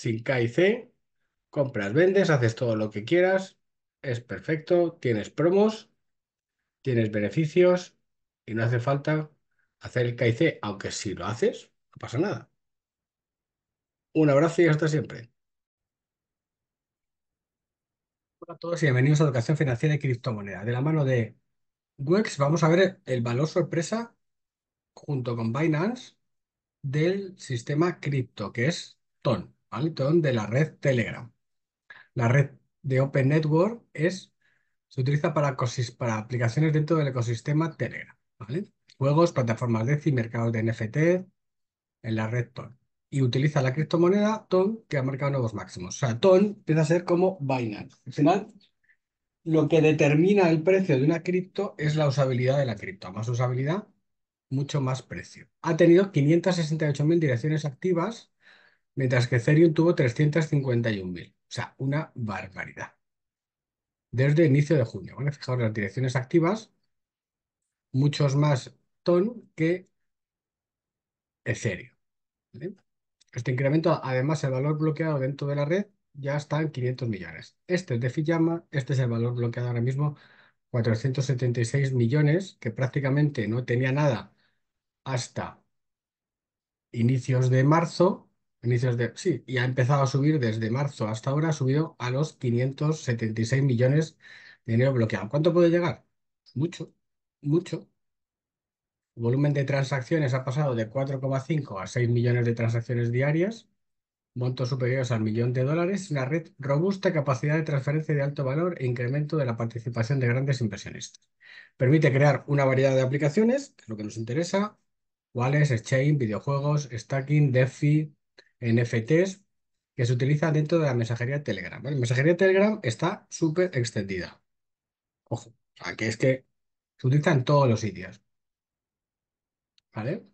sin K C, compras, vendes, haces todo lo que quieras, es perfecto, tienes promos, tienes beneficios y no hace falta hacer el K aunque si lo haces, no pasa nada. Un abrazo y hasta siempre. Hola a todos y bienvenidos a Educación Financiera y Criptomoneda. De la mano de Wex vamos a ver el valor sorpresa junto con Binance del sistema cripto, que es TON de la red Telegram. La red de Open Network es, se utiliza para, para aplicaciones dentro del ecosistema Telegram. Juegos, plataformas de y mercados de NFT en la red TON. Y utiliza la criptomoneda TON que ha marcado nuevos máximos. O sea, TON empieza a ser como Binance. Al final, lo que determina el precio de una cripto es la usabilidad de la cripto. más usabilidad, mucho más precio. Ha tenido 568.000 direcciones activas mientras que Ethereum tuvo 351.000, o sea, una barbaridad. Desde inicio de junio, ¿vale? Fijaos las direcciones activas, muchos más TON que Ethereum. Este incremento, además, el valor bloqueado dentro de la red ya está en 500 millones. Este es de Fijama, este es el valor bloqueado ahora mismo, 476 millones, que prácticamente no tenía nada hasta inicios de marzo, Inicios de, sí, y ha empezado a subir desde marzo hasta ahora, ha subido a los 576 millones de dinero bloqueado. ¿Cuánto puede llegar? Mucho, mucho. volumen de transacciones ha pasado de 4,5 a 6 millones de transacciones diarias, montos superiores al millón de dólares, una red robusta, capacidad de transferencia de alto valor e incremento de la participación de grandes inversionistas. Permite crear una variedad de aplicaciones, que es lo que nos interesa, wallets, exchange, videojuegos, stacking, DeFi, NFTs que se utiliza dentro de la mensajería Telegram. La mensajería Telegram está súper extendida. Ojo, aquí es que se utiliza en todos los sitios. ¿Vale?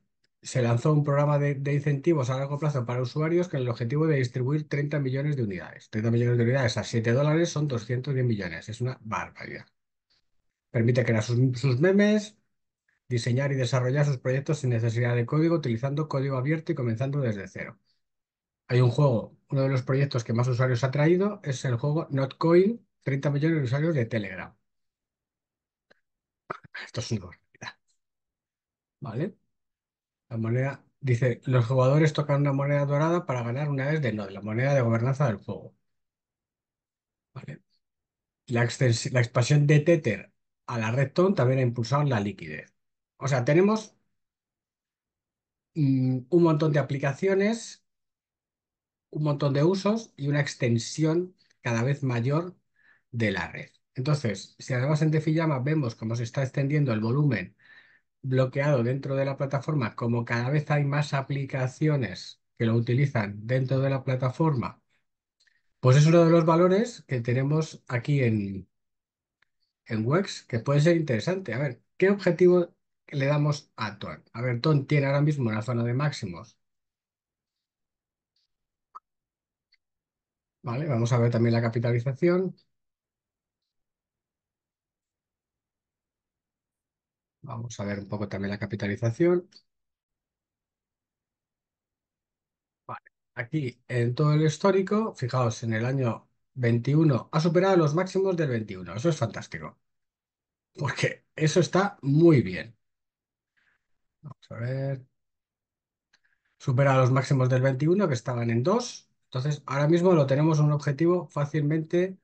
Se lanzó un programa de, incentivos a largo plazo para usuarios con el objetivo de distribuir 30 millones de unidades. 30 millones de unidades a 7 dólares son 210 millones. Es una barbaridad. Permite crear sus memes, diseñar y desarrollar sus proyectos sin necesidad de código, utilizando código abierto y comenzando desde cero. Hay un juego, uno de los proyectos que más usuarios ha traído es el juego Notcoin, 30 millones de usuarios de Telegram. Esto es una ¿Vale? La moneda, dice, los jugadores tocan una moneda dorada para ganar una vez de Node, la moneda de gobernanza del juego. ¿Vale? La, expansión de Tether a la red TON también ha impulsado la liquidez. O sea, tenemos mm, un montón de aplicaciones un montón de usos y una extensión cada vez mayor de la red. Entonces, si además en Llama vemos cómo se está extendiendo el volumen bloqueado dentro de la plataforma, como cada vez hay más aplicaciones que lo utilizan dentro de la plataforma, pues es uno de los valores que tenemos aquí en, en WEX, que puede ser interesante. A ver, ¿qué objetivo le damos a Ton? A ver, Ton tiene ahora mismo una zona de máximos Vamos a ver también la capitalización. Vamos a ver un poco también la capitalización. Aquí en todo el histórico, fijaos, en el año 21 ha superado los máximos del 21. Eso es fantástico. Porque eso está muy bien. Vamos a ver. Supera los máximos del 21 que estaban en 2. Entonces, ahora mismo lo tenemos un objetivo fácilmente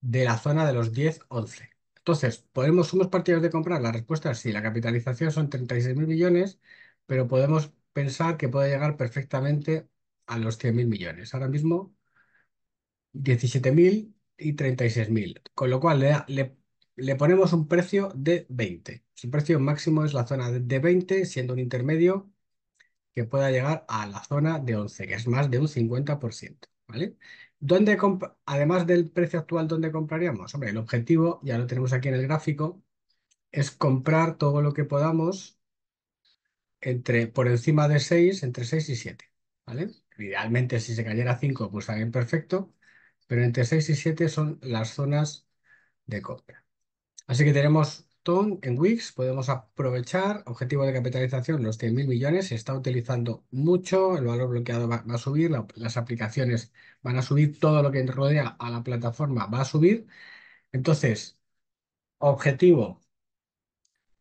de la zona de los 10-11. Entonces, podemos, somos partidos de comprar. La respuesta es sí, la capitalización son 36.000 millones, pero podemos pensar que puede llegar perfectamente a los 100.000 millones. Ahora mismo, 17.000 y 36.000, con lo cual le, ponemos un precio de 20. el precio máximo es la zona de 20, siendo un intermedio que pueda llegar a la zona de 11, que es más de un 50%, ¿vale? además del precio actual, ¿dónde compraríamos? Hombre, el objetivo, ya lo tenemos aquí en el gráfico, es comprar todo lo que podamos entre, por encima de 6, entre 6 y 7, ¿vale? Idealmente, si se cayera 5, pues también perfecto, pero entre 6 y 7 son las zonas de compra. Así que tenemos en Wix, podemos aprovechar, objetivo de capitalización los 100.000 millones, se está utilizando mucho, el valor bloqueado va, a subir, las aplicaciones van a subir, todo lo que rodea a la plataforma va a subir. Entonces, objetivo,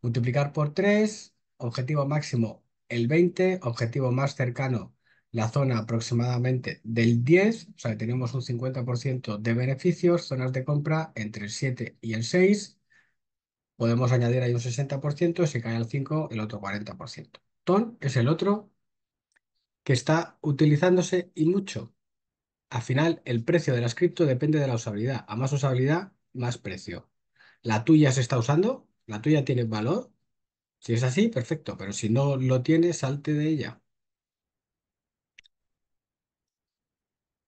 multiplicar por 3, objetivo máximo el 20, objetivo más cercano la zona aproximadamente del 10, o sea, tenemos un 50% de beneficios, zonas de compra entre el 7 y el 6, podemos añadir ahí un 60%, si cae al 5, el otro 40%. Ton es el otro que está utilizándose y mucho. Al final, el precio de la cripto depende de la usabilidad. A más usabilidad, más precio. La tuya se está usando, la tuya tiene valor. Si es así, perfecto, pero si no lo tiene, salte de ella.